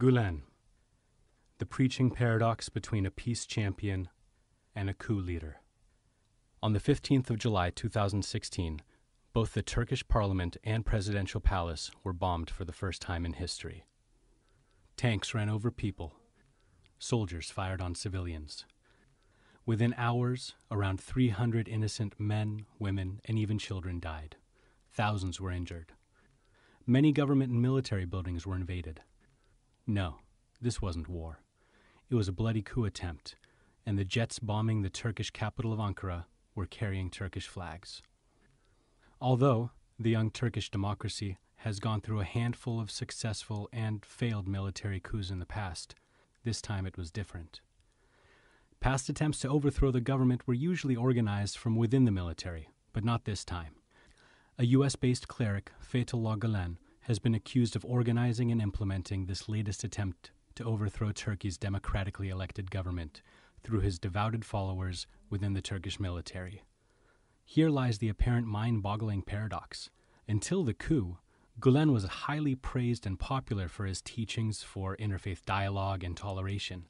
Gulen The Preaching Paradox Between a Peace Champion and a Coup Leader. On the 15th of July 2016, both the Turkish parliament and presidential palace were bombed for the first time in history. Tanks ran over people, soldiers fired on civilians. Within hours, around 300 innocent men, women, and even children died. Thousands were injured. Many government and military buildings were invaded. No, this wasn't war. It was a bloody coup attempt, and the jets bombing the Turkish capital of Ankara were carrying Turkish flags. Although the young Turkish democracy has gone through a handful of successful and failed military coups in the past, this time it was different. Past attempts to overthrow the government were usually organized from within the military, but not this time. A US based cleric, Fethullah Gulen, has been accused of organizing and implementing this latest attempt to overthrow Turkey's democratically elected government through his devoted followers within the Turkish military. Here lies the apparent mind boggling paradox. Until the coup, Gulen was highly praised and popular for his teachings for interfaith dialogue and toleration,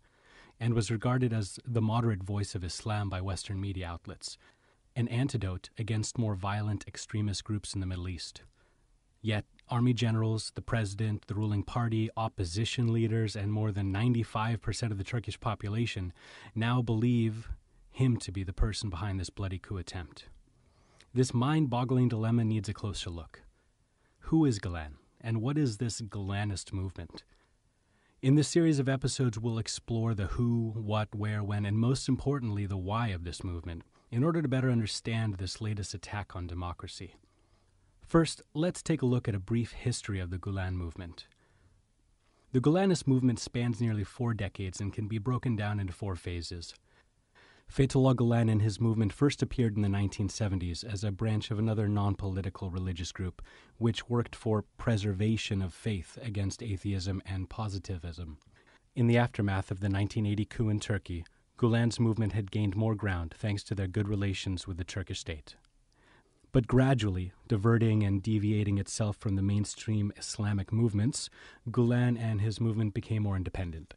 and was regarded as the moderate voice of Islam by Western media outlets, an antidote against more violent extremist groups in the Middle East. Yet, Army generals, the president, the ruling party, opposition leaders, and more than 95% of the Turkish population now believe him to be the person behind this bloody coup attempt. This mind boggling dilemma needs a closer look. Who is Glen, and what is this Galanist movement? In this series of episodes, we'll explore the who, what, where, when, and most importantly, the why of this movement in order to better understand this latest attack on democracy. First, let's take a look at a brief history of the Gulen movement. The Gulenist movement spans nearly four decades and can be broken down into four phases. Fethullah Gulen and his movement first appeared in the 1970s as a branch of another non political religious group, which worked for preservation of faith against atheism and positivism. In the aftermath of the 1980 coup in Turkey, Gulen's movement had gained more ground thanks to their good relations with the Turkish state but gradually diverting and deviating itself from the mainstream Islamic movements, Gulen and his movement became more independent.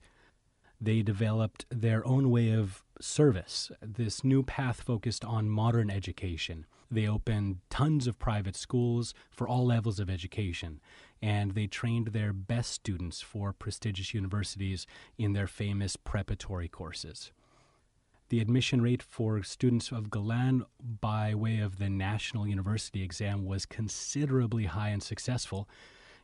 They developed their own way of service. This new path focused on modern education. They opened tons of private schools for all levels of education, and they trained their best students for prestigious universities in their famous preparatory courses the admission rate for students of Galan by way of the National University exam was considerably high and successful.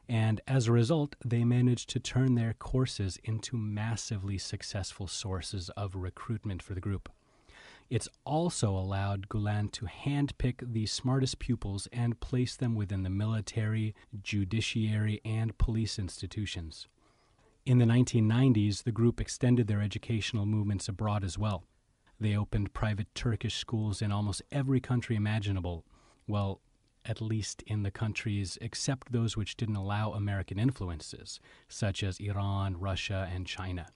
And as a result, they managed to turn their courses into massively successful sources of recruitment for the group. It's also allowed Gulen to handpick the smartest pupils and place them within the military, judiciary, and police institutions. In the 1990s, the group extended their educational movements abroad as well. They opened private Turkish schools in almost every country imaginable. Well, at least in the countries except those which didn't allow American influences, such as Iran, Russia, and China.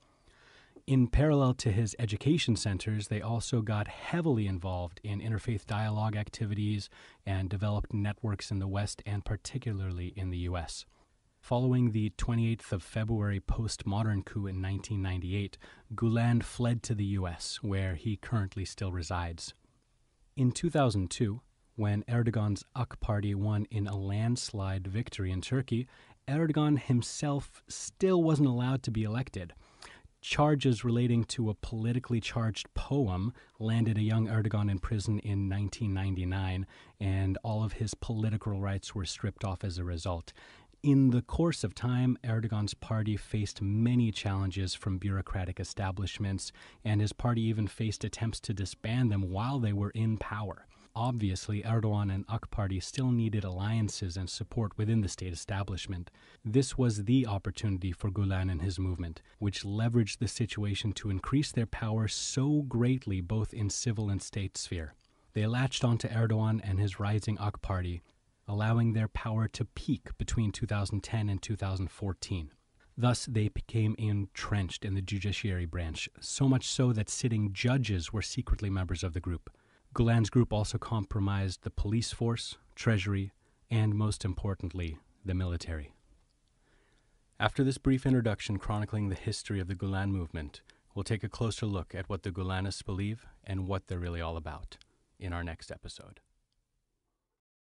In parallel to his education centers, they also got heavily involved in interfaith dialogue activities and developed networks in the West and particularly in the U.S. Following the 28th of February postmodern coup in 1998, Guland fled to the US, where he currently still resides. In 2002, when Erdogan's AK party won in a landslide victory in Turkey, Erdogan himself still wasn't allowed to be elected. Charges relating to a politically charged poem landed a young Erdogan in prison in 1999, and all of his political rights were stripped off as a result. In the course of time, Erdogan's party faced many challenges from bureaucratic establishments, and his party even faced attempts to disband them while they were in power. Obviously, Erdogan and AK Party still needed alliances and support within the state establishment. This was the opportunity for Gulen and his movement, which leveraged the situation to increase their power so greatly both in civil and state sphere. They latched onto Erdogan and his rising AK Party, allowing their power to peak between 2010 and 2014. Thus, they became entrenched in the judiciary branch, so much so that sitting judges were secretly members of the group. Gulen's group also compromised the police force, treasury, and most importantly, the military. After this brief introduction chronicling the history of the Gulen movement, we'll take a closer look at what the Gulenists believe and what they're really all about in our next episode.